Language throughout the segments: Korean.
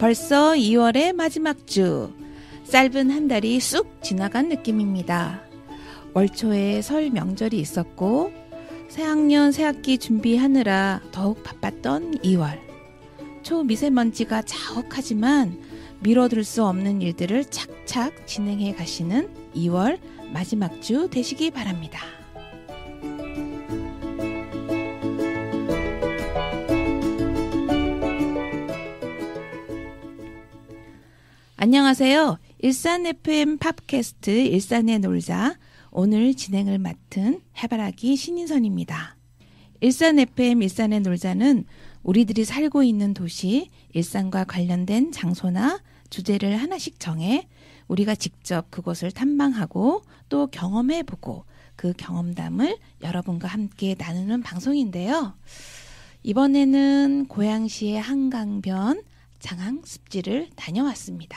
벌써 2월의 마지막 주. 짧은 한 달이 쑥 지나간 느낌입니다. 월 초에 설 명절이 있었고, 새학년 새학기 준비하느라 더욱 바빴던 2월. 초미세먼지가 자욱하지만 미뤄둘 수 없는 일들을 착착 진행해 가시는 2월 마지막 주 되시기 바랍니다. 안녕하세요. 일산 FM 팝캐스트 일산의 놀자. 오늘 진행을 맡은 해바라기 신인선입니다. 일산 FM 일산의 놀자는 우리들이 살고 있는 도시, 일산과 관련된 장소나 주제를 하나씩 정해 우리가 직접 그곳을 탐방하고 또 경험해보고 그 경험담을 여러분과 함께 나누는 방송인데요. 이번에는 고양시의 한강변, 장항 습지를 다녀왔습니다.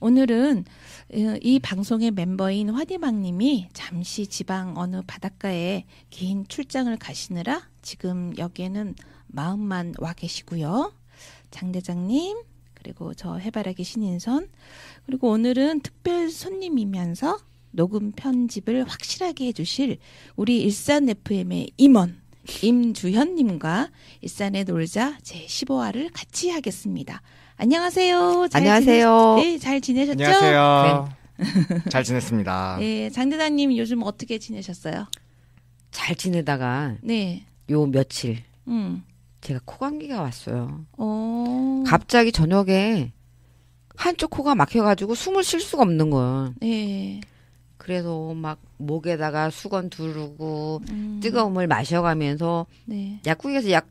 오늘은 어, 이 방송의 멤버인 화디방님이 잠시 지방 어느 바닷가에 긴 출장을 가시느라 지금 여기에는 마음만 와 계시고요. 장대장님, 그리고 저 해바라기 신인선, 그리고 오늘은 특별 손님이면서 녹음 편집을 확실하게 해주실 우리 일산 FM의 임원, 임주현님과 일산에 놀자 제 15화를 같이 하겠습니다. 안녕하세요. 잘 안녕하세요. 지내, 네, 잘 지내셨죠? 안녕하세요. 네. 잘 지냈습니다. 네, 장대단님 요즘 어떻게 지내셨어요? 잘 지내다가 네. 요 며칠 음. 제가 코 감기가 왔어요. 어... 갑자기 저녁에 한쪽 코가 막혀가지고 숨을 쉴 수가 없는 거예요. 네. 그래서 막 목에다가 수건 두르고 음. 뜨거움을 마셔가면서 네. 약국에서 약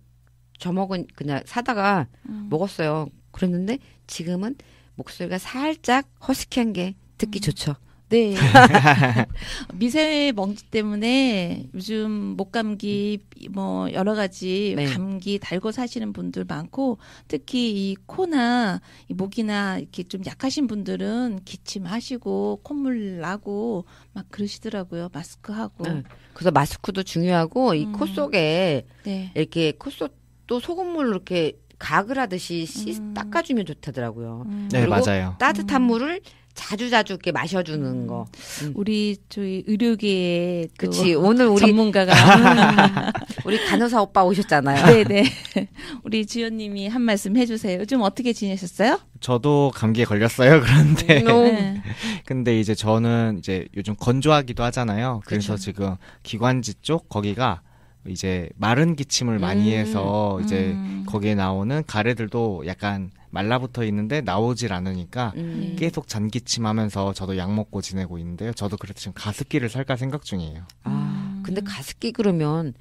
저먹은 그냥 사다가 음. 먹었어요. 그랬는데 지금은 목소리가 살짝 허스키한 게 듣기 음. 좋죠. 네. 미세 먼지 때문에 요즘 목 감기 뭐 여러 가지 네. 감기 달고 사시는 분들 많고 특히 이 코나 이 목이나 이렇게 좀 약하신 분들은 기침하시고 콧물 나고 막 그러시더라고요. 마스크하고. 네. 그래서 마스크도 중요하고 이코 음. 속에 네. 이렇게 콧속또 소금물로 이렇게 가글 하듯이 씻 음. 닦아주면 좋다더라고요. 음. 네, 맞아요. 따뜻한 음. 물을 자주 자주 이렇게 마셔주는 거. 음. 음. 우리 저희 의료계에 그 그치 오늘 우리 전문가가 우리 간호사 오빠 오셨잖아요. 네네. 네. 우리 주연님이 한 말씀 해주세요. 요즘 어떻게 지내셨어요? 저도 감기에 걸렸어요. 그런데 음, 네. 근데 이제 저는 이제 요즘 건조하기도 하잖아요. 그래서 그쵸. 지금 기관지 쪽 거기가 이제 마른 기침을 많이 해서 이제 음. 거기에 나오는 가래들도 약간 말라붙어 있는데 나오질 않으니까 음. 계속 잔기침하면서 저도 약 먹고 지내고 있는데요. 저도 그래서 지금 가습기를 살까 생각 중이에요. 아, 근데 가습기 그러면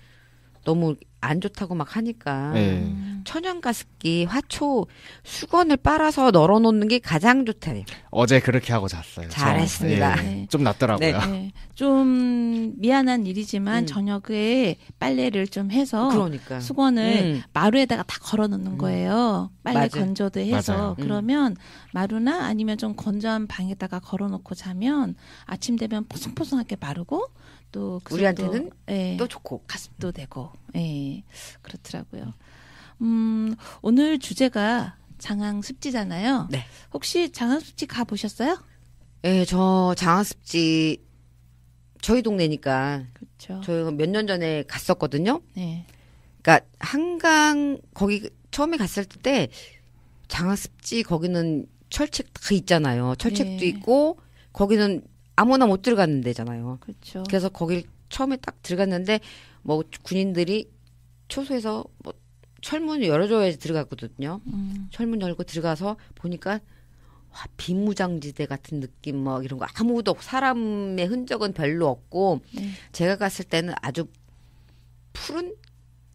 너무 안 좋다고 막 하니까 네. 천연가습기 화초 수건을 빨아서 널어놓는 게 가장 좋대요. 어제 그렇게 하고 잤어요. 잘했습니다. 저, 네. 네. 좀 낫더라고요. 네. 네. 좀 미안한 일이지만 음. 저녁에 빨래를 좀 해서 그러니까. 수건을 음. 마루에다가 다 걸어놓는 음. 거예요. 빨래 맞아. 건조도 해서 맞아요. 음. 그러면 음. 마루나 아니면 좀 건조한 방에다가 걸어놓고 자면 아침 되면 포송포송하게 마르고 또 그 우리한테는 예, 또 좋고 가습도 음. 되고 예, 그렇더라고요. 음, 오늘 주제가 장항습지잖아요. 네. 혹시 장항습지 가 보셨어요? 예, 저 장항습지 저희 동네니까 그렇죠. 저희가 몇 년 전에 갔었거든요. 네. 그러니까 한강 거기 처음에 갔을 때 장학습지 거기는 철책 다 있잖아요. 철책도 네. 있고 거기는 아무나 못 들어가는 데잖아요. 그렇죠. 그래서 거길 처음에 딱 들어갔는데 뭐 군인들이 초소에서 뭐 철문을 열어줘야지 들어갔거든요. 음. 철문 열고 들어가서 보니까 와, 비무장지대 같은 느낌 뭐 이런 거 아무도 사람의 흔적은 별로 없고 네. 제가 갔을 때는 아주 푸른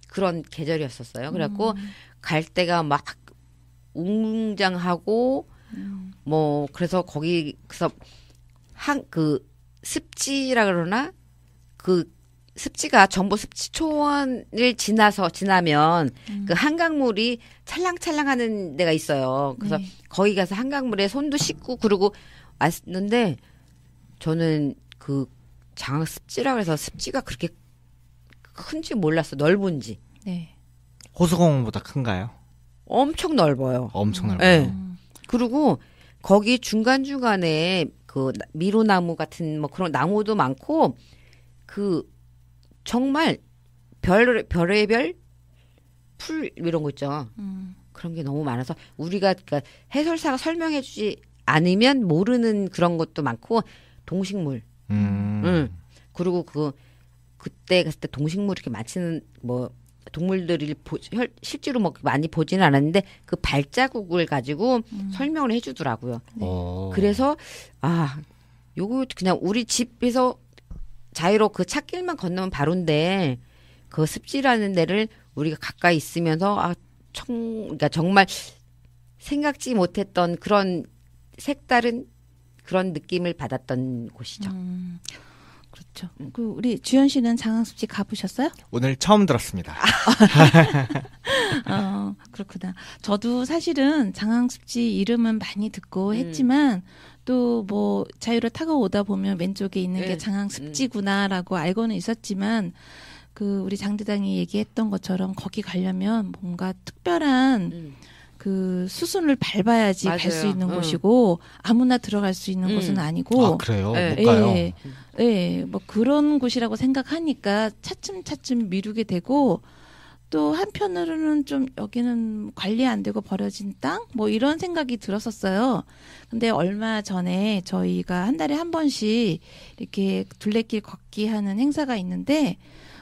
그런 계절이었었어요. 그래갖고 음. 갈 때가 막 웅장하고 음. 뭐 그래서 거기 그래서 한그 습지라 그러나 그 습지가 전부 습지 초원을 지나서 지나면 음. 그 한강물이 찰랑찰랑하는 데가 있어요. 그래서 네. 거기 가서 한강물에 손도 씻고 그러고 왔는데 저는 그 장학 습지라 그래서 습지가 그렇게 큰지 몰랐어 넓은지. 네. 호수공원보다 큰가요? 엄청 넓어요. 엄청 음. 넓어요. 네. 그리고 거기 중간 중간에 그 미로나무 같은 뭐 그런 나무도 많고 그 정말 별 별의별 풀 이런 거 있죠. 음. 그런 게 너무 많아서 우리가 그니까 해설사가 설명해 주지 않으면 모르는 그런 것도 많고 동식물. 음. 음. 그리고 그 그때 갔을 때 동식물 이렇게 맞히는 뭐 동물들을 보, 실제로 뭐 많이 보지는 않았는데 그 발자국을 가지고 음. 설명을 해주더라고요. 네. 어. 그래서 아 요거 그냥 우리 집에서 자유로 그 찻길만 건너면 바로인데 그 습지라는 데를 우리가 가까이 있으면서 아 청, 그러니까 정말 생각지 못했던 그런 색다른 그런 느낌을 받았던 곳이죠. 음. 그렇죠. 그 우리 주현 씨는 장항습지 가보셨어요? 오늘 처음 들었습니다. 아. 어, 그렇구나. 저도 사실은 장항섭 씨 이름은 많이 듣고 음. 했지만 또 뭐 자유를 타고 오다 보면 왼쪽에 있는 네. 게 장항습지구나라고 음. 음. 알고는 있었지만 그 우리 장대장이 얘기했던 것처럼 거기 가려면 뭔가 특별한 음. 그 수순을 밟아야지 갈 수 있는 응. 곳이고 아무나 들어갈 수 있는 응. 곳은 아니고 아 그래요 네. 못 가요 예, 예, 뭐 그런 곳이라고 생각하니까 차츰차츰 미루게 되고 또 한편으로는 좀 여기는 관리 안 되고 버려진 땅? 뭐 이런 생각이 들었었어요. 근데 얼마 전에 저희가 한 달에 한 번씩 이렇게 둘레길 걷기 하는 행사가 있는데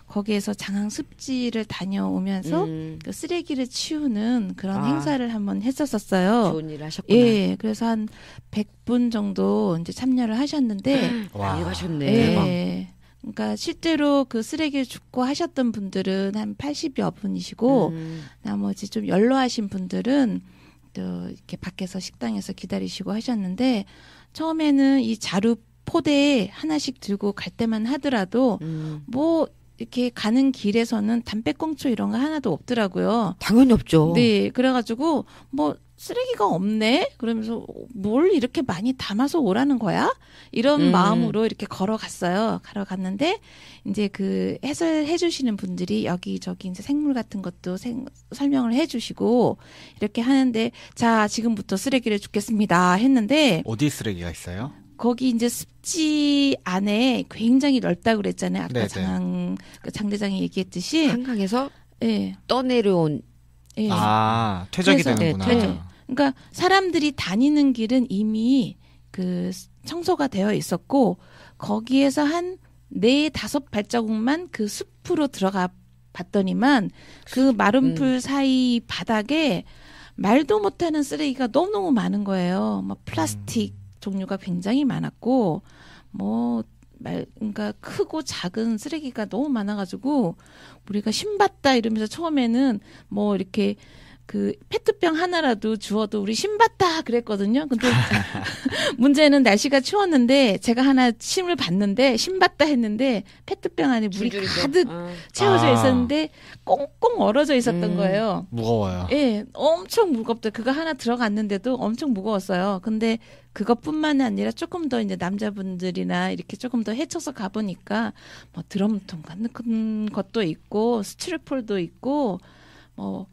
거기에서 장항 습지를 다녀오면서 음. 그 쓰레기를 치우는 그런 아. 행사를 한 번 했었었어요. 좋은 일 하셨구나. 예. 그래서 한 100분 정도 이제 참여를 하셨는데 많이 음. 가셨네. 예. 그러니까 실제로 그 쓰레기를 줍고 하셨던 분들은 한 80여 분이시고 음. 나머지 좀 연로하신 분들은 또 이렇게 밖에서 식당에서 기다리시고 하셨는데 처음에는 이 자루 포대에 하나씩 들고 갈 때만 하더라도 음. 뭐 이렇게 가는 길에서는 담배꽁초 이런 거 하나도 없더라고요. 당연히 없죠. 네, 그래가지고 뭐 쓰레기가 없네? 그러면서 뭘 이렇게 많이 담아서 오라는 거야? 이런 음. 마음으로 이렇게 걸어갔어요. 걸어갔는데, 이제 그 해설해주시는 분들이 여기저기 이제 생물 같은 것도 생, 설명을 해주시고, 이렇게 하는데, 자, 지금부터 쓰레기를 줍겠습니다. 했는데, 어디 쓰레기가 있어요? 거기 이제 습지 안에 굉장히 넓다 그랬잖아요. 아까 네네. 장 그 장대장이 얘기했듯이 한강에서 네. 떠내려온 네. 아 퇴적이 그 되는구나. 네, 퇴적. 그러니까 사람들이 다니는 길은 이미 그 청소가 되어 있었고 거기에서 한 네 다섯 발자국만 그 숲으로 들어가 봤더니만 그 마른풀 음. 사이 바닥에 말도 못하는 쓰레기가 너무너무 많은 거예요. 막 플라스틱, 음. 종류가 굉장히 많았고 뭐 말, 그러니까 크고 작은 쓰레기가 너무 많아가지고 우리가 신봤다 이러면서 처음에는 뭐 이렇게 그 페트병 하나라도 주워도 우리 신봤다 그랬거든요. 근데 문제는 날씨가 추웠는데 제가 하나 심을 봤는데 신봤다 했는데 페트병 안에 물이 가득 어. 아. 채워져 있었는데 꽁꽁 얼어져 있었던 음, 거예요. 무거워요. 예, 엄청 무겁다. 그거 하나 들어갔는데도 엄청 무거웠어요. 근데 그것뿐만 아니라 조금 더 이제 남자분들이나 이렇게 조금 더 헤쳐서 가보니까 뭐 드럼통 같은 것도 있고 스트레폴도 있고 뭐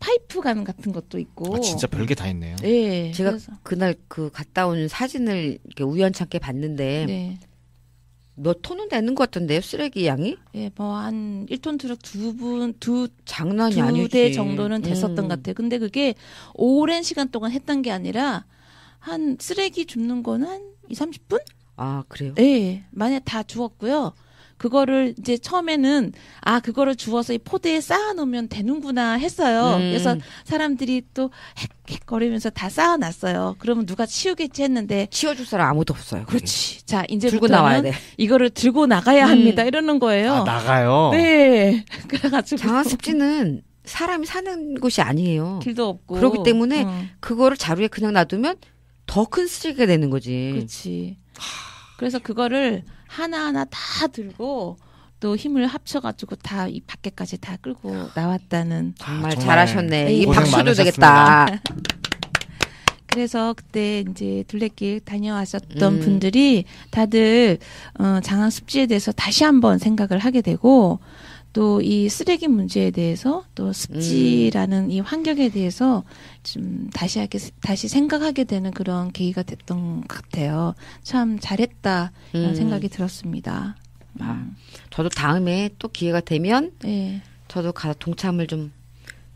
파이프 가는 같은 것도 있고. 아, 진짜 별게 다 있네요. 네. 제가 그래서. 그날 그 갔다 온 사진을 이렇게 우연찮게 봤는데 네. 몇 톤은 되는 것 같던데요, 쓰레기 양이? 예, 뭐 한 1톤 트럭 두 분, 두 장난이 두아니두대 정도는 됐었던 음. 것 같아요. 근데 그게 오랜 시간 동안 했던 게 아니라 한 쓰레기 줍는 거는 한 2, 30분? 아, 그래요? 예, 예. 만약 다 주웠고요. 그거를 이제 처음에는 아 그거를 주워서 이 포대에 쌓아놓으면 되는구나 했어요. 음. 그래서 사람들이 또 헥헥거리면서 다 쌓아놨어요. 그러면 누가 치우겠지 했는데 치워줄 사람 아무도 없어요. 그렇지. 자 이제 들고 나와야 돼. 이거를 들고 나가야 음. 합니다. 이러는 거예요. 아, 나가요. 네. 그래가지고 장학습지는 사람이 사는 곳이 아니에요. 길도 없고. 그렇기 때문에 어. 그거를 자루에 그냥 놔두면 더 큰 쓰레기가 되는 거지. 그렇지. 그래서 그거를 하나하나 다 들고 또 힘을 합쳐가지고 다 이 밖에까지 다 끌고 나왔다는 아, 정말, 정말 잘하셨네. 네, 이 박수도 되겠다. 그래서 그때 이제 둘레길 다녀왔었던 음. 분들이 다들 어, 장안 습지에 대해서 다시 한번 생각을 하게 되고 또 이 쓰레기 문제에 대해서 또 습지라는 음. 이 환경에 대해서 좀 다시 하게 다시 생각하게 되는 그런 계기가 됐던 것 같아요. 참 잘했다 이런 음. 생각이 들었습니다. 아, 음. 아, 저도 다음에 또 기회가 되면 네. 저도 가서 동참을 좀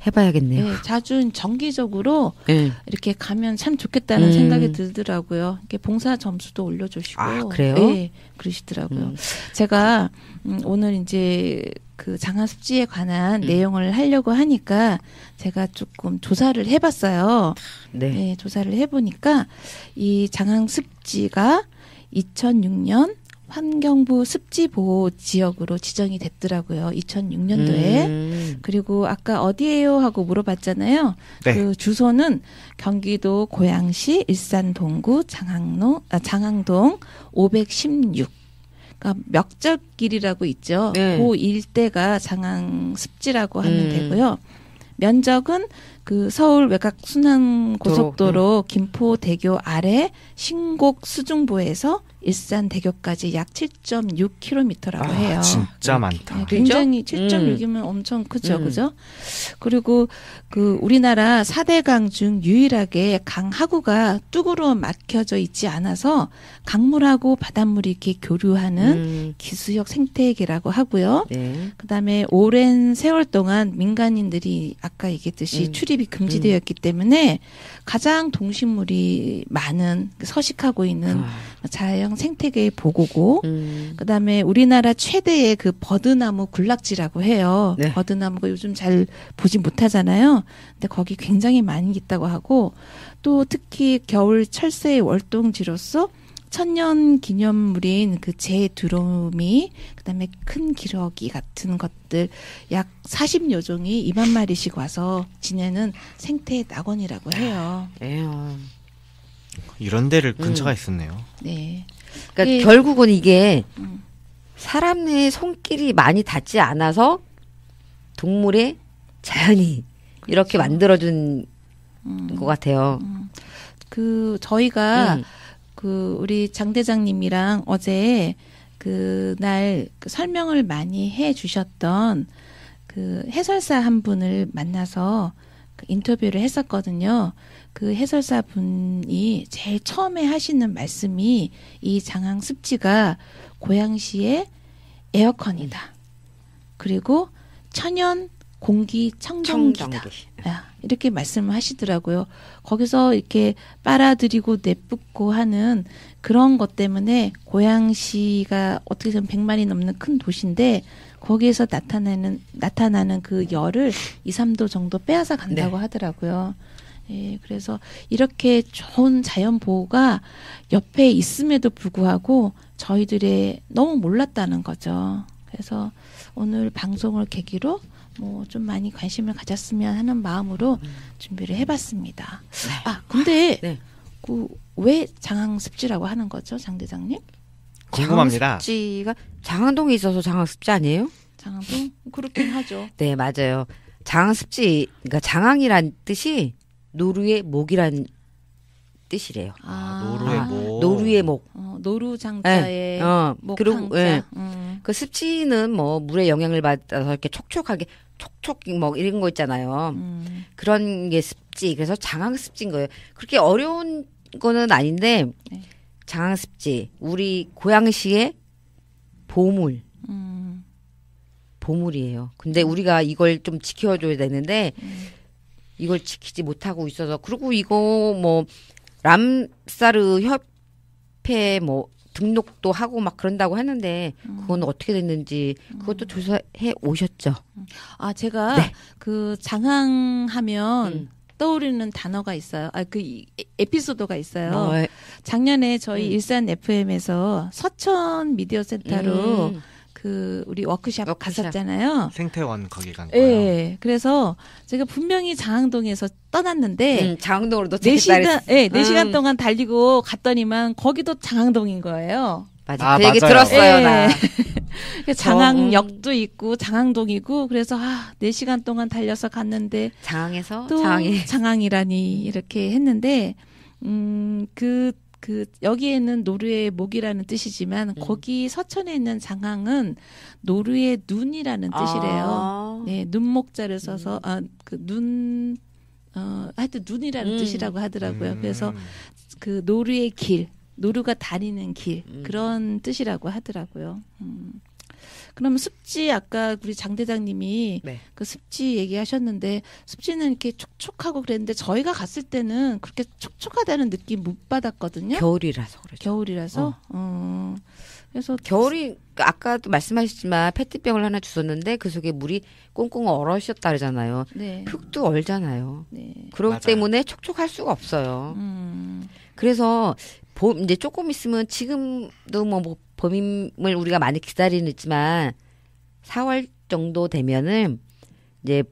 해봐야겠네요. 네, 자주 정기적으로 네. 이렇게 가면 참 좋겠다는 음. 생각이 들더라고요. 이렇게 봉사 점수도 올려주시고 아, 그래요? 네, 그러시더라고요. 음. 제가 음, 오늘 이제 그 장안 습지에 관한 음. 내용을 하려고 하니까 제가 조금 조사를 해봤어요. 네. 네 조사를 해보니까 이 장안 습지가 2006년 환경부 습지보호지역으로 지정이 됐더라고요. 2006년도에. 음. 그리고 아까 어디에요? 하고 물어봤잖아요. 네. 그 주소는 경기도 고양시 일산 동구 장항로, 아, 장항동 516. 그러니까 멱적길이라고 있죠. 네. 그 일대가 장항 습지라고 하면 음. 되고요. 면적은 그 서울 외곽 순환 고속도로 음. 김포 대교 아래 신곡 수중보에서 일산 대교까지 약 7.6km라고 아, 해요. 진짜 많다. 네, 굉장히 7.6이면 음. 엄청 크죠, 음. 그죠? 그리고 그 우리나라 4대 강중 유일하게 강 하구가 뚝으로 막혀져 있지 않아서 강물하고 바닷물이 이렇게 교류하는 음. 기수역 생태계라고 하고요. 네. 그다음에 오랜 세월 동안 민간인들이 아까 얘기했듯이 음. 출입이 금지되었기 음. 때문에 가장 동식물이 많은 서식하고 있는 아. 자연 생태계의 보고고 음. 그다음에 우리나라 최대의 그 버드나무 군락지라고 해요. 네. 버드나무가 요즘 잘 보지 못하잖아요. 근데 거기 굉장히 많이 있다고 하고 또 특히 겨울 철새의 월동지로서 천년 기념물인 그제 드롬이 그다음에 큰 기러기 같은 것들 약 40여 종이 2만 마리씩 와서 지내는 생태 낙원이라고 해요. 에요. 이런 데를 근처가 음. 있었네요. 네. 그러니까 예. 결국은 이게 음. 사람의 손길이 많이 닿지 않아서 동물의 자연이 이렇게 그렇죠. 만들어준 음. 것 같아요. 음. 그 저희가 음. 그 우리 장 대장님이랑 어제 그날 그 설명을 많이 해 주셨던 그 해설사 한 분을 만나서 그 인터뷰를 했었거든요. 그 해설사 분이 제일 처음에 하시는 말씀이 이 장항 습지가 고양시의 에어컨이다. 그리고 천연 공기 청정기다. 아, 이렇게 말씀을 하시더라고요. 거기서 이렇게 빨아들이고 내뿜고 하는 그런 것 때문에 고양시가 어떻게 보면 100만이 넘는 큰 도시인데 거기에서 나타나는 나타나는 그 열을 2, 3도 정도 빼앗아 간다고 네. 하더라고요. 예, 그래서 이렇게 좋은 자연 보호가 옆에 있음에도 불구하고 저희들의 너무 몰랐다는 거죠. 그래서 오늘 방송을 계기로 뭐 좀 많이 관심을 가졌으면 하는 마음으로 음. 준비를 해봤습니다. 네. 아 근데 네. 그왜 장항습지라고 하는 거죠, 장 대장님? 궁금합니다. 장항습지가 장항동에 있어서 장항습지 아니에요? 장항동 그렇긴 하죠. 네 맞아요. 장항습지 그러니까 장항이란 뜻이 노루의 목이란 뜻이래요. 아, 아, 노루의 아, 목. 노루의 목. 어, 노루 장자의 네. 어, 목 그리고, 항자. 네. 예. 음. 그 습지는 뭐 물의 영향을 받아서 이렇게 촉촉하게 촉촉 뭐 이런 거 있잖아요. 음. 그런 게 습지. 그래서 장항 습지인 거예요. 그렇게 어려운 거는 아닌데 네. 장항 습지. 우리 고양시의 보물. 음. 보물이에요. 근데 우리가 이걸 좀 지켜줘야 되는데. 음. 이걸 지키지 못하고 있어서 그리고 이거 뭐 람사르 협회 뭐 등록도 하고 막 그런다고 하는데 음. 그건 어떻게 됐는지 그것도 음. 조사해 오셨죠. 음. 아 제가 네. 그 장항하면 음. 떠오르는 단어가 있어요. 아 그 에피소드가 있어요. 어, 작년에 저희 음. 일산 FM에서 서천 미디어 센터로 음. 그 우리 워크샵, 워크샵. 갔었잖아요. 생태원 거기 간 예, 거예요. 예. 그래서 제가 분명히 장항동에서 떠났는데 음, 장항동으로 도착했다. 4시간 예, 네, 음. 시간 동안 달리고 갔더니만 거기도 장항동인 거예요. 맞아. 아, 그 얘기 들었어요, 예. 예. 나. 장항역도 그 어, 있고 장항동이고 그래서 아, 4시간 동안 달려서 갔는데 장항에서 장항에. 장항이라니 이렇게 했는데 음, 그그 여기에는 노르의 웨이 목이라는 뜻이지만 음. 거기 서천에 있는 장항은 노르의 웨이 눈이라는 아. 뜻이래요. 아. 네, 눈목자를 음. 써서 음. 아, 아그 눈 어, 하여튼 눈이라는 음. 뜻이라고 하더라고요. 그래서 음. 그 노르의 길, 노르가 다니는 길 음. 그런 뜻이라고 하더라고요. 음. 그러면 습지 아까 우리 장 대장님이 네. 그 습지 얘기하셨는데 습지는 이렇게 촉촉하고 그랬는데 저희가 갔을 때는 그렇게 촉촉하다는 느낌 못 받았거든요. 겨울이라서 그렇죠. 겨울이라서. 어. 어. 그래서 겨울이 아까도 말씀하셨지만 페트병을 하나 주셨는데 그 속에 물이 꽁꽁 얼어있었다 그러잖아요. 네. 흙도 얼잖아요. 네. 그렇기 맞아요. 때문에 촉촉할 수가 없어요. 음. 그래서 봄 이제 조금 있으면 지금도 뭐, 뭐 봄을 우리가 많이 기다리지만 는있 4월 정도 되면은 이제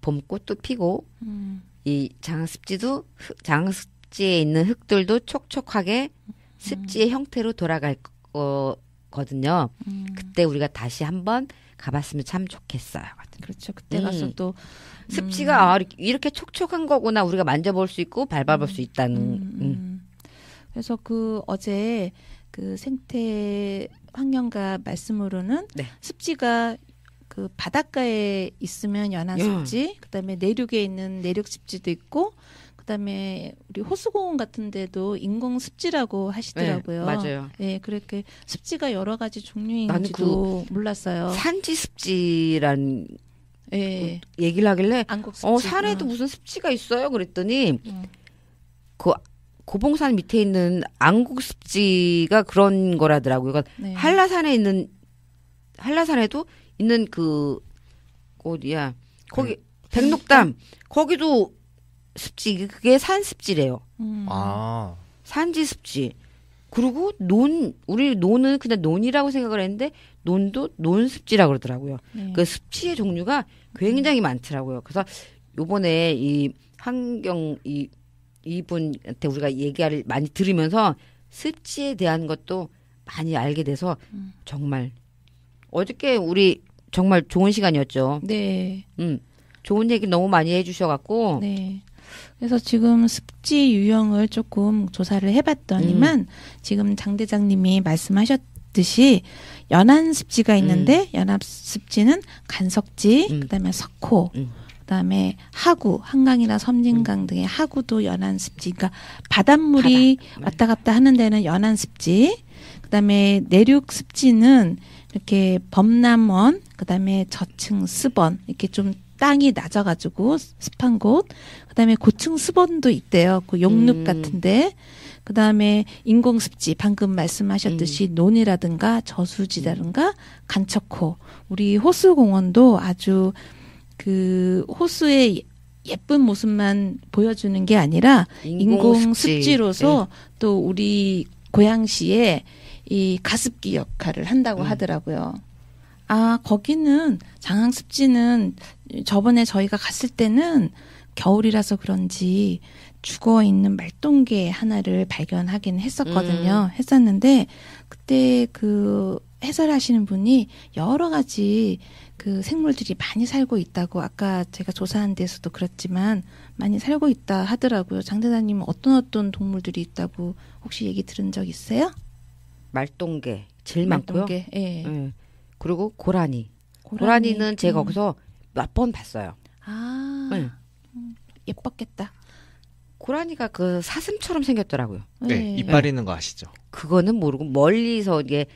봄꽃도 피고 음. 이 장습지도 장습지에 있는 흙들도 촉촉하게 습지의 음. 형태로 돌아갈 거거든요. 음. 그때 우리가 다시 한번 가봤으면 참 좋겠어요. 그렇죠. 그때 가서 음. 또 음. 습지가 아, 이렇게 촉촉한 거구나 우리가 만져볼 수 있고 밟아볼 음. 수 있다는. 그래서 그 어제 그 생태 환경과 말씀으로는 네. 습지가 그 바닷가에 있으면 연안 예. 습지, 야. 그다음에 내륙에 있는 내륙 습지도 있고 그다음에 우리 호수공원 같은 데도 인공 습지라고 하시더라고요. 네, 맞아요. 예, 네, 그렇게 습지가 여러 가지 그 종류인지도 그 몰랐어요. 산지 습지란 예. 얘기를 하길래 안국 어, 습지. 어, 산에도 음. 무슨 습지가 있어요? 그랬더니 음. 그 고봉산 밑에 있는 안국습지가 그런 거라더라고요. 그러니까 네. 한라산에 있는 한라산에도 있는 그 어디야 거기 그, 백록담 거기도 습지 그게 산습지래요. 음. 아 산지 습지. 그리고 논 우리 논은 그냥 논이라고 생각을 했는데 논도 논습지라고 그러더라고요. 네. 그 습지의 종류가 굉장히 음. 많더라고요. 그래서 요번에 이 환경 이 이분한테 우리가 얘기를 많이 들으면서 습지에 대한 것도 많이 알게 돼서 음. 정말 어저께 우리 정말 좋은 시간이었죠. 네. 음. 좋은 얘기 너무 많이 해주셔갖고. 네. 그래서 지금 습지 유형을 조금 조사를 해봤더니만 음. 지금 장 대장님이 말씀하셨듯이 연한 습지가 있는데 음. 연합 습지는 간석지, 음. 그다음에 석호. 음. 그다음에 하구, 한강이나 섬진강 음. 등의 하구도 연안 습지. 그러니까 바닷물이 바다. 네. 왔다 갔다 하는 데는 연안 습지. 그다음에 내륙 습지는 이렇게 범람원, 그다음에 저층 습원 이렇게 좀 땅이 낮아가지고 습한 곳, 그다음에 고층 습원도 있대요. 그 용늪 음. 같은데, 그다음에 인공 습지 방금 말씀하셨듯이 음. 논이라든가 저수지라든가 음. 간척호, 우리 호수공원도 아주 그 호수의 예쁜 모습만 보여주는 게 아니라 인공, 습지로서 네. 또 우리 고양시에 이 가습기 역할을 한다고 음. 하더라고요. 아, 거기는 장항 습지는 저번에 저희가 갔을 때는 겨울이라서 그런지 죽어 있는 말똥개 하나를 발견하긴 했었거든요. 음. 했었는데 그때 그 해설하시는 분이 여러 가지 그 생물들이 많이 살고 있다고 아까 제가 조사한 데서도 그렇지만 많이 살고 있다 하더라고요. 장대사님은 어떤 어떤 동물들이 있다고 혹시 얘기 들은 적 있어요? 말똥개 제일 말똥개, 많고요. 예. 예. 그리고 고라니. 고라니. 는 제가 음. 거기서 몇 번 봤어요. 아. 예. 음, 예뻤겠다. 고라니가 그 사슴처럼 생겼더라고요. 네, 예. 이빨 있는 거 아시죠? 그거는 모르고 멀리서 이게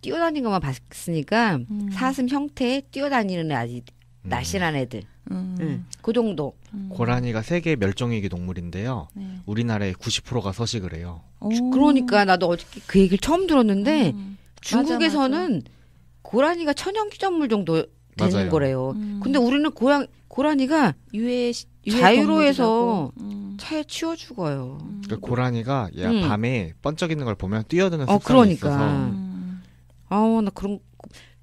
뛰어다니는 것만 봤으니까 음. 사슴 형태의 뛰어다니는 아직 음. 날씬한 애들. 음. 응. 그 정도. 음. 고라니가 세계 멸종위기 동물인데요. 네. 우리나라의 90%가 서식을 해요. 주, 그러니까 나도 어저께 그 얘기를 처음 들었는데 음. 중국에서는 맞아, 맞아. 고라니가 천연기념물 정도 되는 맞아요. 거래요. 음. 근데 우리는 고양 고라니가 유해, 자유로에서 음. 차에 치워 죽어요. 그러니까 고라니가 야 음. 밤에 번쩍이는 걸 보면 뛰어드는 어, 습성이 어, 그러니까. 있어서 아우 나 그런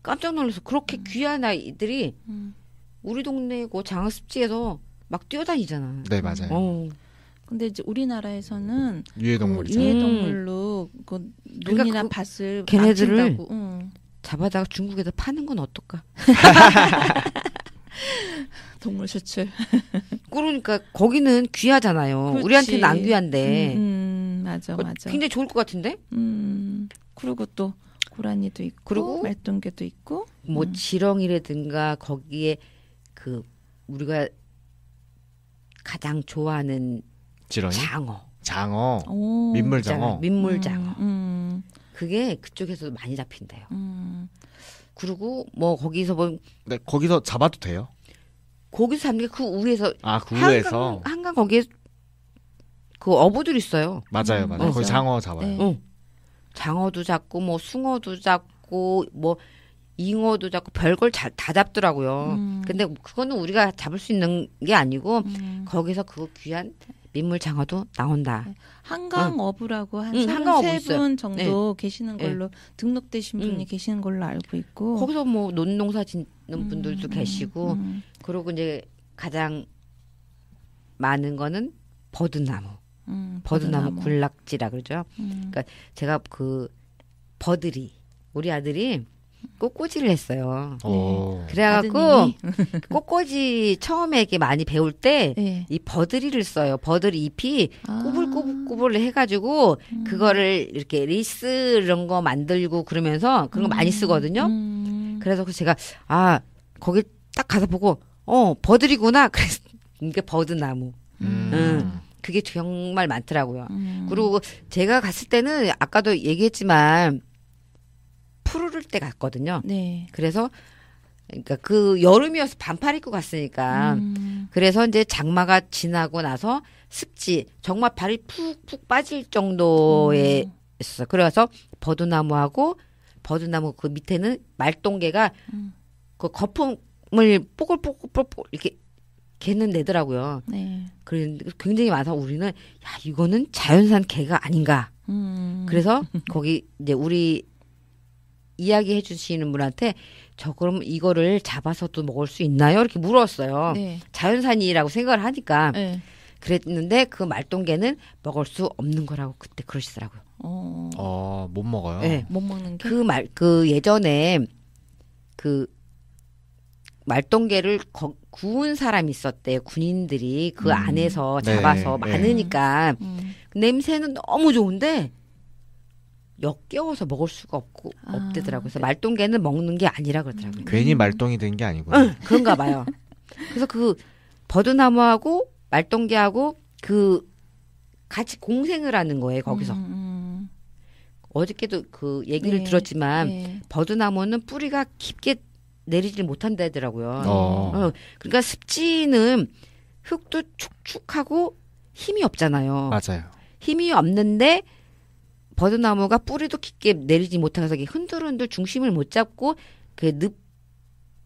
깜짝 놀라서 그렇게 음. 귀한 아이들이 음. 우리 동네고 장학습지에서 막 뛰어다니잖아. 네 맞아요. 어. 근데 이제 우리나라에서는 유해동물이죠. 어, 유해동물로 음. 그 그눈이나 그러니까 그 밭을 걔네들을 응. 잡아다가 중국에서 파는 건 어떨까? 동물 수출. 그러니까 거기는 귀하잖아요. 그렇지. 우리한테는 안 귀한데. 음, 음, 맞아 맞아. 굉장히 좋을 것 같은데. 음. 그리고 또 고라니도 있고 그리고 말똥개도 있고 뭐 음. 지렁이라든가 거기에 그 우리가 가장 좋아하는 지렁이? 장어. 장어. 오. 민물 장어. 민물 장어. 음, 음, 그게 그쪽에서 많이 잡힌대요. 음. 그리고 뭐 거기서 뭐 네, 거기서 잡아도 돼요? 거기서 잡는 게그 위에서 아, 그 위에서 한강, 한강 거기에 그 어부들 있어요. 맞아요, 맞아요. 음. 거기 장어 잡아요. 네. 응. 장어도 잡고 뭐 숭어도 잡고 뭐 잉어도 잡고 별걸 다, 다 잡더라고요. 음. 근데 그거는 우리가 잡을 수 있는 게 아니고 음. 거기서 그 귀한 민물 장어도 나온다. 네. 한강 어. 어부라고 한 응, 음, 한강 세분 네. 정도 네. 계시는 걸로 네. 등록되신 분이 응. 음. 계시는 걸로 알고 있고 거기서 뭐 논농사 짓는 음. 분들도 계시고 음. 그리고 이제 가장 많은 거는 버드나무. 음, 버드나무, 군락지라 그러죠. 음. 그러니까 제가 그 버들이 우리 아들이 꽃꽂이를 했어요. 오. 어. 그래갖고 꽃꽂이 처음에 이게 많이 배울 때이 예. 네. 버드리를 써요. 버드리 잎이 불 아. 꾸불꾸불 해가지고 음. 그거를 이렇게 리스 이런 거 만들고 그러면서 그런 거 많이 음. 쓰거든요. 음. 그래서 그 제가 아 거기 딱 가서 보고 어 버드리구나. 그래서 이게 버드나무. 음. 음. 그게 정말 많더라고요. 음. 그리고 제가 갔을 때는 아까도 얘기했지만 푸르를 때 갔거든요. 네. 그래서 그러니까 그 여름이어서 반팔 입고 갔으니까 음. 그래서 이제 장마가 지나고 나서 습지 정말 발이 푹푹 빠질 정도에 음. 있어. 그래서 버드나무하고 버드나무 그 밑에는 말똥개가 음. 그 거품을 뽀글뽀글뽀글 이렇게 개는 내더라고요. 네. 그래서 굉장히 많아서 우리는 야 이거는 자연산 개가 아닌가. 음. 그래서 거기 이제 우리 이야기해 주시는 분한테 저 그럼 이거를 잡아서 또 먹을 수 있나요? 이렇게 물었어요. 네. 자연산이라고 생각을 하니까 네. 그랬는데 그 말똥개는 먹을 수 없는 거라고 그때 그러시더라고요. 어, 어못 아, 먹어요. 네. 못 먹는 게. 그 말 그 예전에 그 말똥개를 거, 구운 사람 이 있었대 군인들이 그 음. 안에서 네. 잡아서 네. 많으니까 음. 냄새는 너무 좋은데 역겨워서 먹을 수가 없고 아, 없대더라고요. 그래서 네. 말똥개는 먹는 게 아니라 그러더라고요. 괜히 음. 말똥이 된 게 아니고. 응, 그런가 봐요. 그래서 그 버드나무하고 말똥개하고 그 같이 공생을 하는 거예요 거기서. 음. 음. 어저께도 그 얘기를 네, 들었지만 네. 버드나무는 뿌리가 깊게 내리질 못한다 하더라고요. 어. 어. 그러니까 습지는 흙도 축축하고 힘이 없잖아요. 맞아요. 힘이 없는데 버드나무가 뿌리도 깊게 내리지 못하면서 흔들흔들 중심을 못 잡고 그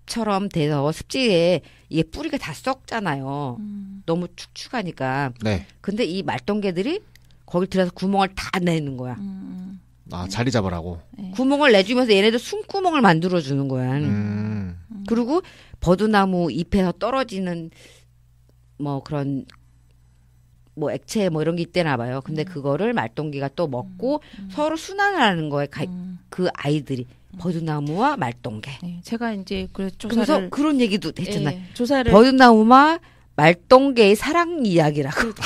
늪처럼 돼서 습지에 이게 뿌리가 다 썩잖아요. 음. 너무 축축하니까. 네. 근데 이 말똥개들이 거길 들어서 구멍을 다 내는 거야. 음. 아 자리 잡으라고. 네. 구멍을 내주면서 얘네들 숨구멍을 만들어 주는 거야. 음. 그리고 버드나무 잎에서 떨어지는 뭐 그런 뭐 액체 뭐 이런 게 있대나 봐요. 근데 음. 그거를 말똥기가 또 먹고 음. 음. 서로 순환하는 을 거에 가, 음. 그 아이들이 음. 버드나무와 말똥개. 네, 제가 이제 그 그래서 그런 얘기도 했잖아요. 예, 예. 조사를 버드나무와 말똥계의 사랑 이야기라고. 그렇죠.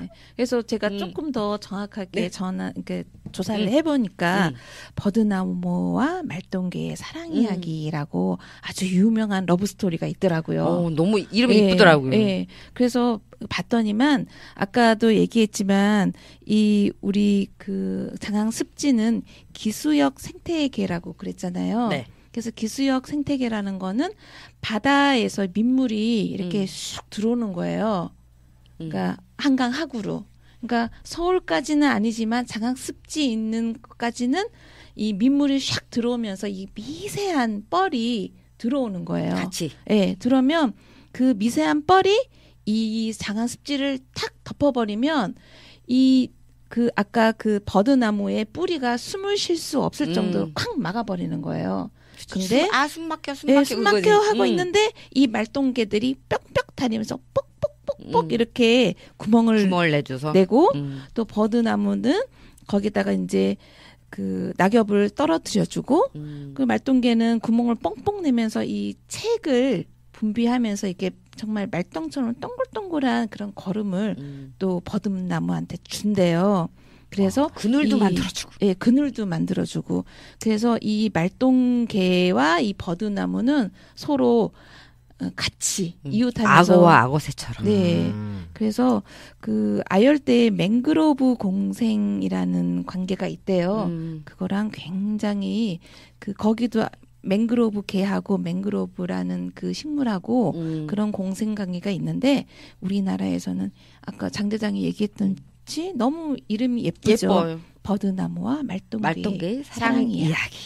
네. 그래서 제가 음. 조금 더 정확하게 네. 전화 그 조사를 음. 해보니까 음. 버드나무와 말똥계의 사랑 음. 이야기라고 아주 유명한 러브 스토리가 있더라고요. 어, 너무 이름이 예, 이쁘더라고요. 예. 그래서 봤더니만 아까도 얘기했지만 이 우리 그 장항 습지는 기수역 생태계라고 그랬잖아요. 네. 그래서 기수역 생태계라는 거는 바다에서 민물이 이렇게 음. 쑥 들어오는 거예요. 그러니까 음. 한강 하구로. 그러니까 서울까지는 아니지만 장항 습지 있는 것까지는 이 민물이 샥 들어오면서 이 미세한 뻘이 들어오는 거예요. 같이. 예, 네, 들어면그 미세한 뻘이 이 장항 습지를 탁 덮어버리면 이 그 아까 그 버드나무의 뿌리가 숨을 쉴 수 없을 정도로 음. 콱 막아버리는 거예요. 근데 숨, 아 숨막혀 숨막혀 네, 숨막혀 하고 음. 있는데 이 말똥개들이 뾱뾱 다니면서 뽁뽁뽁뽁 음. 이렇게 구멍을, 구멍을 내줘서 내고 음. 또 버드나무는 거기다가 이제 그 낙엽을 떨어뜨려 주고 음. 그 말똥개는 구멍을 뻥뻥 내면서 이 책을 분비하면서 이게 정말 말똥처럼 동글동글한 그런 걸음을 음. 또 버드나무한테 준대요. 그래서 어, 그늘도 이, 만들어주고 예 그늘도 만들어주고 그래서 이 말똥개와 이 버드나무는 서로 어, 같이 음. 이웃하면서 악어와 악어새처럼 네 음. 그래서 그 아열대의 맹그로브 공생이라는 관계가 있대요 음. 그거랑 굉장히 그 거기도 맹그로브 개하고 맹그로브라는 그 식물하고 음. 그런 공생 관계가 있는데 우리나라에서는 아까 장 대장이 얘기했던 같이 너무 이름이 예쁘죠. 예뻐요. 버드나무와 말똥개, 말똥개 사랑 이야기.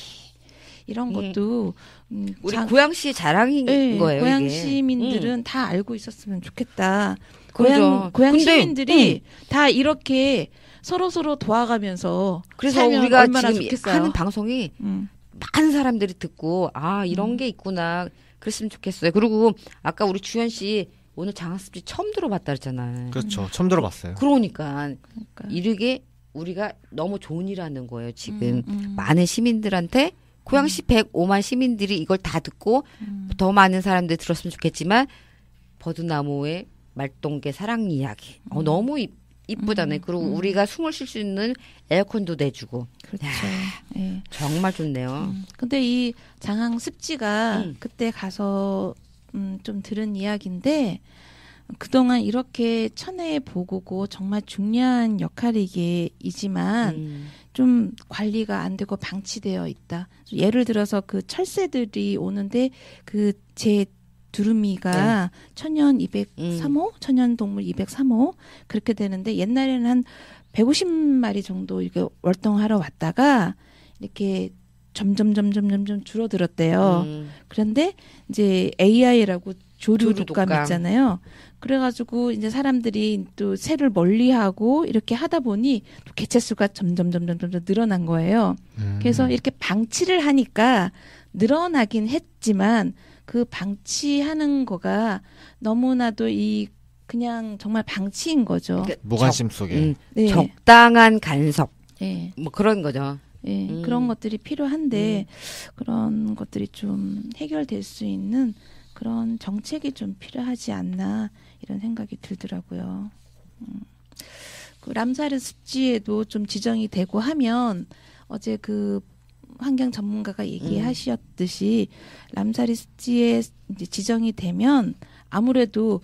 이런 예. 것도 음, 우리 자, 고양시 자랑인 예, 거예요. 고양 시민들은 음. 다 알고 있었으면 좋겠다. 고양 그렇죠. 고양 시민들이 음. 다 이렇게 서로 서로 도와가면서 그래서 우리가 지금 좋겠어요. 하는 방송이 음. 많은 사람들이 듣고 아 이런 음. 게 있구나 그랬으면 좋겠어요. 그리고 아까 우리 주현 씨 오늘 장학습지 처음 들어봤다 그랬잖아요. 그렇죠. 처음 들어봤어요. 그러니까, 그러니까. 이르게 우리가 너무 좋은 일하는 거예요. 지금 음, 음. 많은 시민들한테 고양시 105만 음. 시민들이 이걸 다 듣고 음. 더 많은 사람들이 들었으면 좋겠지만 버드나무의 말똥개 사랑 이야기. 어 음. 너무 이, 쁘다네요 음, 그리고 우리가 숨을 쉴 수 있는 에어컨도 내주고. 그렇죠. 야, 네. 정말 좋네요. 근데 이 장항 습지가 그때 가서 음, 좀 들은 이야기인데 그동안 이렇게 천혜의 보고고 정말 중요한 역할이게이지만 음. 좀 관리가 안 되고 방치되어 있다. 예를 들어서 그 철새들이 오는데 그 제 두루미가 네. 천연 203호, 음. 천연 동물 203호 그렇게 되는데 옛날에는 한 150마리 정도 이렇게 월동하러 왔다가 이렇게 점점 점점 점점 줄어들었대요. 음. 그런데 이제 AI라고 조류 독감, 있잖아요. 그래가지고 이제 사람들이 또 새를 멀리하고 이렇게 하다 보니 또 개체 수가 점점 점점 점점 늘어난 거예요. 음. 그래서 이렇게 방치를 하니까 늘어나긴 했지만 그 방치하는 거가 너무나도 이 그냥 정말 방치인 거죠. 그러니까 무관심 적, 속에 음, 네. 적당한 간섭. 네. 뭐 그런 거죠. 예, 음. 그런 것들이 필요한데 음. 그런 것들이 좀 해결될 수 있는 그런 정책이 좀 필요하지 않나 이런 생각이 들더라고요. 음. 그 람사르 습지에도 좀 지정이 되고 하면 어제 그 환경 전문가가 얘기하셨듯이 음. 람사르 습지에 이제 지정이 되면 아무래도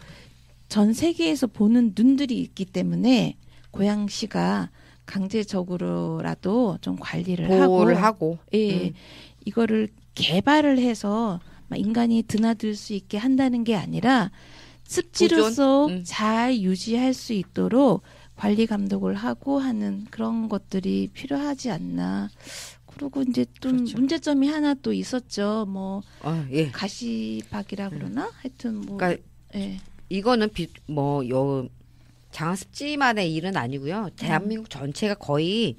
전 세계에서 보는 눈들이 있기 때문에 고양시가 강제적으로라도 좀 관리를 하고, 하고. 예, 음. 이거를 개발을 해서 인간이 드나들 수 있게 한다는 게 아니라 습지로서 음. 잘 유지할 수 있도록 관리 감독을 하고 하는 그런 것들이 필요하지 않나. 그리고 이제 좀 그렇죠. 문제점이 하나 또 있었죠. 뭐 아, 예. 가시박이라 그러나 음. 하여튼 뭐 그러니까 예. 이거는 비, 뭐 여, 장학습지만의 일은 아니고요. 음. 대한민국 음. 전체가 거의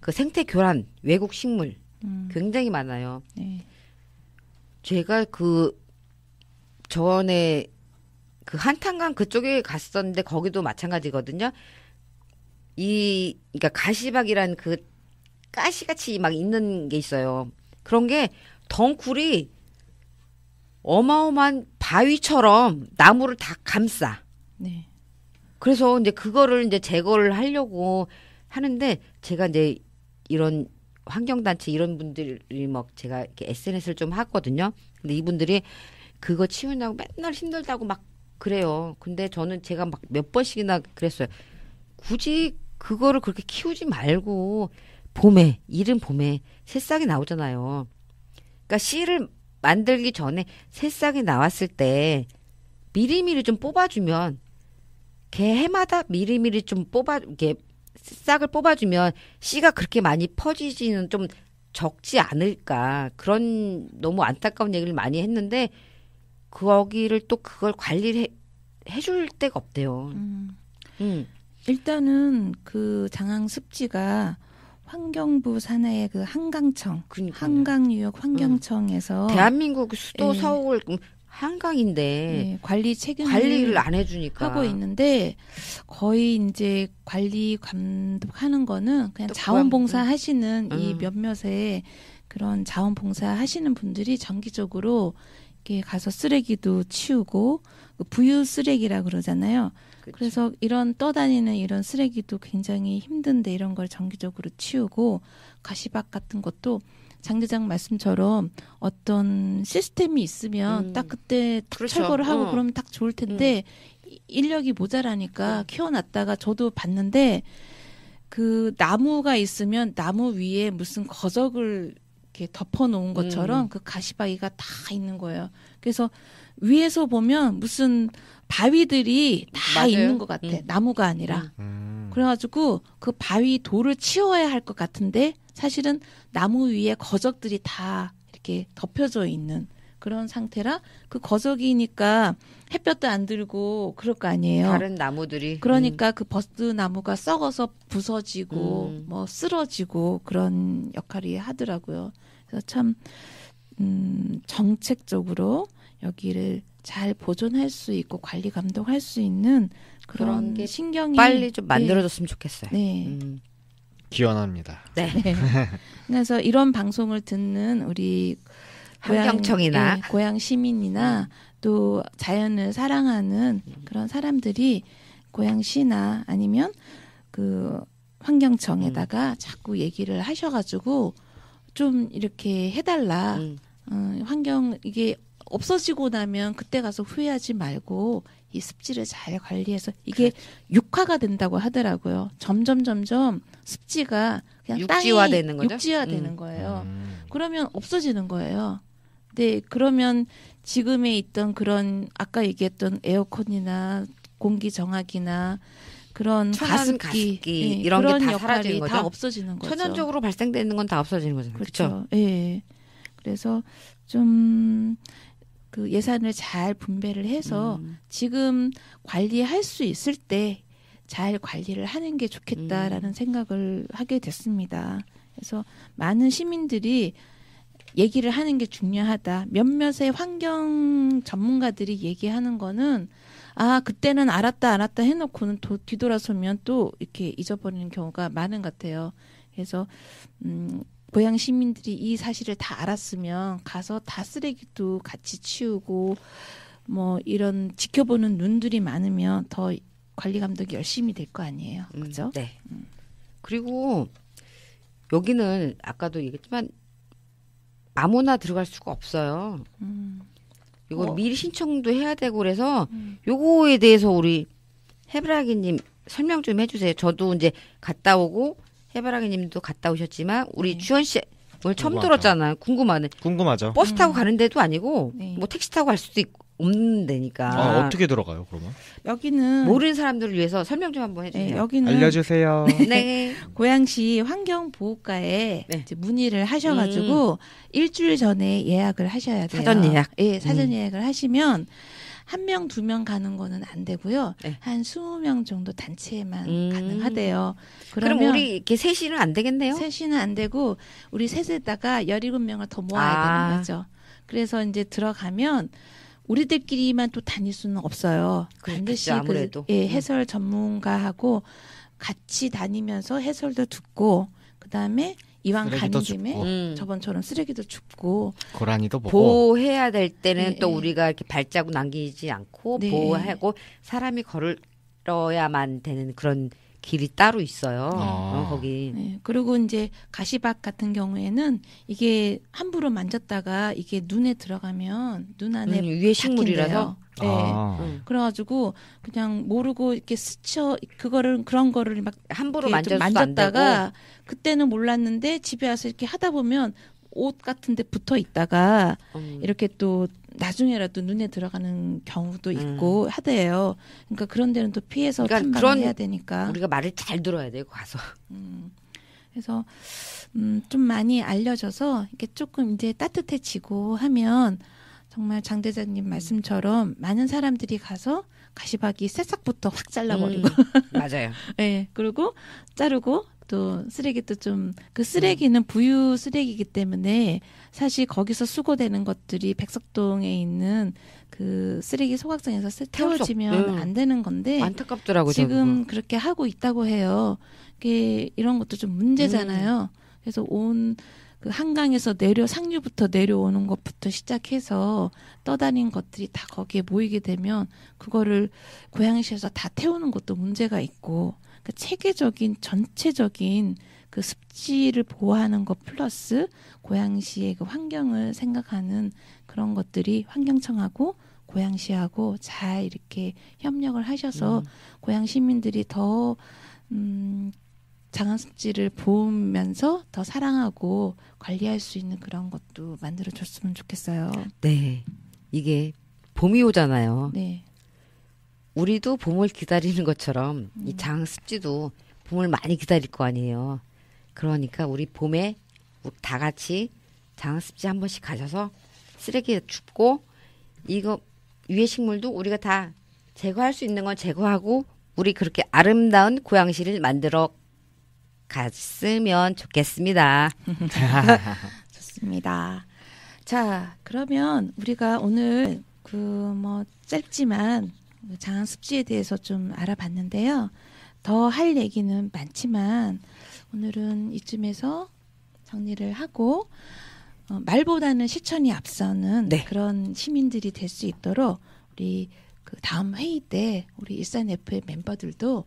그 생태 교란 외국 식물 음. 굉장히 많아요. 네. 제가 그 전에 그 한탄강 그쪽에 갔었는데 거기도 마찬가지거든요. 이 그러니까 가시박이란 그 가시같이 막 있는 게 있어요. 그런 게 덩굴이 어마어마한 바위처럼 나무를 다 감싸. 네. 그래서 이제 그거를 이제 제거를 하려고 하는데 제가 이제 이런 환경단체 이런 분들이 막 제가 이렇게 SNS를 좀 하거든요. 근데 이분들이 그거 치운다고 맨날 힘들다고 막 그래요. 근데 저는 제가 막 몇 번씩이나 그랬어요. 굳이 그거를 그렇게 키우지 말고 봄에 이른 봄에 새싹이 나오잖아요. 그러니까 씨를 만들기 전에 새싹이 나왔을 때 미리미리 좀 뽑아주면 개 해마다 미리미리 좀 뽑아 이게 싹을 뽑아주면 씨가 그렇게 많이 퍼지지는 좀 적지 않을까 그런 너무 안타까운 얘기를 많이 했는데 거기를 또 그걸 관리를 해, 해줄 데가 없대요. 음. 음. 일단은 그 장항 습지가 환경부 산하의 그 한강청, 그러니까요. 한강유역 환경청에서 음. 대한민국 수도 예. 서울 한강인데 네, 관리 책임 관리를 안 해주니까 하고 있는데 거의 이제 관리 감독하는 거는 그냥 자원봉사 음. 하시는 이 음. 몇몇의 그런 자원봉사 하시는 분들이 정기적으로 이렇게 가서 쓰레기도 치우고 그 부유 쓰레기라 그러잖아요. 그치. 그래서 이런 떠다니는 이런 쓰레기도 굉장히 힘든데 이런 걸 정기적으로 치우고 가시밭 같은 것도 장대장 말씀처럼 어떤 시스템이 있으면 음. 딱 그때 그렇죠. 철거를 하고 어. 그러면 딱 좋을 텐데 음. 인력이 모자라니까 키워놨다가 저도 봤는데 그 나무가 있으면 나무 위에 무슨 거석을 이렇게 덮어놓은 음. 것처럼 음. 그 가시바위가 다 있는 거예요. 그래서 위에서 보면 무슨 바위들이 다 맞아요. 있는 것 같아. 음. 나무가 아니라. 음. 음. 그래가지고 그 바위 돌을 치워야 할 것 같은데 사실은 나무 위에 거적들이 다 이렇게 덮여져 있는 그런 상태라 그 거적이니까 햇볕도 안 들고 그럴 거 아니에요. 다른 나무들이 그러니까 음. 그 버스 나무가 썩어서 부서지고 음. 뭐 쓰러지고 그런 역할이 하더라고요. 그래서 참 음, 정책적으로 여기를 잘 보존할 수 있고 관리 감독할 수 있는 그런, 그런 신경이 빨리 좀 예. 만들어졌으면 좋겠어요. 네. 음. 기원합니다. 네. 네. 그래서 이런 방송을 듣는 우리 환경청이나 고향, 예, 네, 고향 시민이나 또 자연을 사랑하는 그런 사람들이 고향시나 아니면 그 환경청에다가 음. 자꾸 얘기를 하셔가지고 좀 이렇게 해달라. 음. 어, 환경 이게 없어지고 나면 그때 가서 후회하지 말고 이 습지를 잘 관리해서 이게 그렇죠. 육화가 된다고 하더라고요. 점점 점점 습지가 그냥 육지화 되는 거죠? 육지화 음. 되는 거예요. 음. 그러면 없어지는 거예요. 네, 그러면 지금에 있던 그런 아까 얘기했던 에어컨이나 공기 정화기나 그런 가습기, 가습기 네, 이런 그런 게 다 사라지는 거죠. 다 없어지는 거죠. 천연적으로 발생되는 건 다 없어지는 거죠. 그렇죠. 예. 그렇죠? 네. 그래서 좀그 예산을 잘 분배를 해서 음. 지금 관리할 수 있을 때 잘 관리를 하는 게 좋겠다라는 음. 생각을 하게 됐습니다. 그래서 많은 시민들이 얘기를 하는 게 중요하다. 몇몇의 환경 전문가들이 얘기하는 거는 아 그때는 알았다 알았다 해놓고는 또 뒤돌아서면 또 이렇게 잊어버리는 경우가 많은 것 같아요. 그래서 음 고향 시민들이 이 사실을 다 알았으면 가서 다 쓰레기도 같이 치우고 뭐 이런 지켜보는 눈들이 많으면 더 관리 감독이 열심히 될 거 아니에요. 음, 그죠? 음, 네. 음. 그리고 여기는 아까도 얘기했지만 아무나 들어갈 수가 없어요. 음. 이거 어. 미리 신청도 해야 되고 그래서 음. 요거에 대해서 우리 헤브라기님 설명 좀 해주세요. 저도 이제 갔다 오고 해바라기님도 갔다 오셨지만 우리 네. 주현 씨 오늘 처음 궁금하다. 들었잖아. 요 궁금하네. 궁금하죠. 버스 음. 타고 가는 데도 아니고 네. 뭐 택시 타고 갈 수도 있, 없는 데니까. 아, 어떻게 들어가요, 그러면? 여기는 모르는 사람들을 위해서 설명 좀 한번 해주세요. 네, 여기는 알려주세요. 네. 네. 고양시 환경보호과에 네. 이제 문의를 하셔가지고 음. 일주일 전에 예약을 하셔야 돼요. 사전 예약. 예, 사전 음. 예약을 하시면 한 명, 두 명 가는 거는 안 되고요. 네. 한 스무 명 정도 단체에만 음. 가능하대요. 그러면 그럼 우리 이렇게 셋이는 안 되겠네요? 셋이는 안 되고, 우리 셋에다가 열일곱 명을 더 모아야 아. 되는 거죠. 그래서 이제 들어가면, 우리들끼리만 또 다닐 수는 없어요. 반드시 그 아무래도. 그, 예, 음. 해설 전문가하고 같이 다니면서 해설도 듣고, 그 다음에 이왕 가는 김에 음. 저번처럼 쓰레기도 줍고 고라니도 보고 보호해야 될 때는 네, 또 네. 우리가 이렇게 발자국 남기지 않고 네. 보호하고 사람이 걸어야만 되는 그런 길이 따로 있어요. 아. 어, 거기. 네, 그리고 이제 가시밭 같은 경우에는 이게 함부로 만졌다가 이게 눈에 들어가면 눈 안에 음, 위에 식물이라서. 네. 아. 음. 그래가지고 그냥 모르고 이렇게 스쳐 그거를 그런 거를 막 함부로 만졌다가 그때는 몰랐는데 집에 와서 이렇게 하다 보면 옷 같은 데 붙어 있다가 음. 이렇게 또 나중에라도 눈에 들어가는 경우도 음. 있고 음. 하대요. 그러니까 그런 데는 또 피해서 그러니까 그런 해야 되니까 우리가 말을 잘 들어야 돼요. 가서. 음. 그래서 음, 좀 많이 알려져서 이게 조금 이제 따뜻해지고 하면 정말 장 대장님 말씀처럼 많은 사람들이 가서 가시박이 새싹부터 확 잘라버리고 음, 맞아요. 네, 그리고 자르고 또 쓰레기도 좀 그 쓰레기는 음. 부유 쓰레기이기 때문에 사실 거기서 수거되는 것들이 백석동에 있는 그 쓰레기 소각장에서 태워지면 네. 안 되는 건데 안타깝더라고요. 지금 그렇게 하고 있다고 해요. 이게 이런 것도 좀 문제잖아요. 음. 그래서 온 그 한강에서 내려 상류부터 내려오는 것부터 시작해서 떠다닌 것들이 다 거기에 모이게 되면 그거를 고양시에서 다 태우는 것도 문제가 있고 그 체계적인 전체적인 그 습지를 보호하는 것 플러스 고양시의 그 환경을 생각하는 그런 것들이 환경청하고 고양시하고 잘 이렇게 협력을 하셔서 음. 고양 시민들이 더 음, 장안 습지를 보면서 더 사랑하고 관리할 수 있는 그런 것도 만들어 줬으면 좋겠어요. 네. 이게 봄이 오잖아요. 네. 우리도 봄을 기다리는 것처럼 음. 이 장습지도 봄을 많이 기다릴 거 아니에요. 그러니까 우리 봄에 다 같이 장학습지 한 번씩 가셔서 쓰레기 줍고 이거 유해 식물도 우리가 다 제거할 수 있는 건 제거하고 우리 그렇게 아름다운 고양시를 만들어 갔으면 좋겠습니다. 좋습니다. 자, 그러면 우리가 오늘 그 뭐 짧지만 장학습지에 대해서 좀 알아봤는데요. 더할 얘기는 많지만 오늘은 이쯤에서 정리를 하고 어, 말보다는 실천이 앞서는 네. 그런 시민들이 될 수 있도록 우리 그 다음 회의 때 우리 일산 F의 멤버들도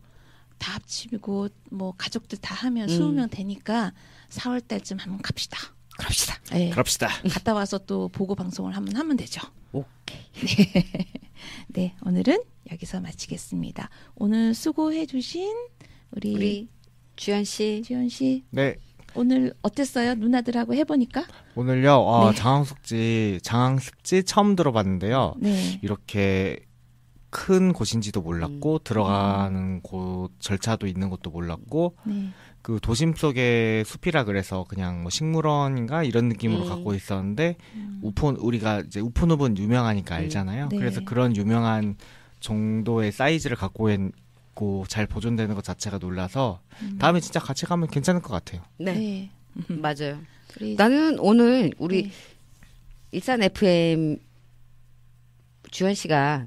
다 합치고 뭐 가족들 다 하면 스무 음. 명 되니까 4월 달쯤 한번 갑시다. 그럽시다. 네. 그럽시다. 갔다 와서 또 보고 방송을 한번 하면 되죠. 오케이. 네. 네 오늘은 여기서 마치겠습니다. 오늘 수고해 주신 우리, 우리 주연 씨. 주연 씨. 네. 오늘 어땠어요? 누나들하고 해보니까? 오늘요, 어, 네. 장항숙지, 장항숙지 처음 들어봤는데요. 네. 이렇게 큰 곳인지도 몰랐고, 음. 들어가는 곳, 절차도 있는 것도 몰랐고, 네. 그 도심 속의 숲이라 그래서 그냥 뭐 식물원인가 이런 느낌으로 네. 갖고 있었는데, 음. 우폰, 우리가 이제 우폰읍은 유명하니까 네. 알잖아요. 네. 그래서 그런 유명한 정도의 사이즈를 갖고 있고 잘 보존되는 것 자체가 놀라서 음. 다음에 진짜 같이 가면 괜찮을 것 같아요. 네, 네. 맞아요. 나는 오늘 우리 네. 일산 FM 주현 씨가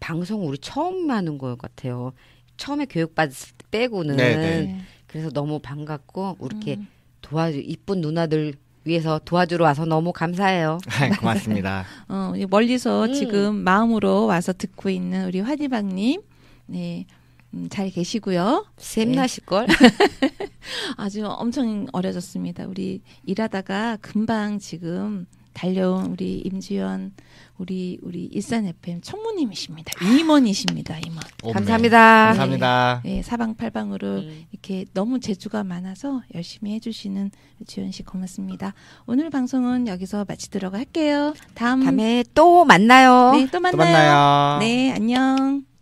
방송 우리 처음 하는 것 같아요. 처음에 교육받았을 때 빼고는 네네. 네. 네. 그래서 너무 반갑고 이렇게 음. 도와주 이쁜 누나들 위해서 도와주러 와서 너무 감사해요. 고맙습니다. 어, 멀리서 음. 지금 마음으로 와서 듣고 있는 우리 화디방님, 네. 음, 잘 계시고요. 샘나실걸? 네. 아주 엄청 어려졌습니다. 우리 일하다가 금방 지금 달려온 우리 임지연 우리 우리 일산 FM 총무님이십니다. 임원이십니다. 임원. 네. 감사합니다. 감사합니다. 네, 네, 사방팔방으로 음. 이렇게 너무 재주가 많아서 열심히 해주시는 지현 씨 고맙습니다. 오늘 방송은 여기서 마치도록 할게요. 다음 다음에 또 만나요. 네, 또 만나요. 또 만나요. 네, 안녕.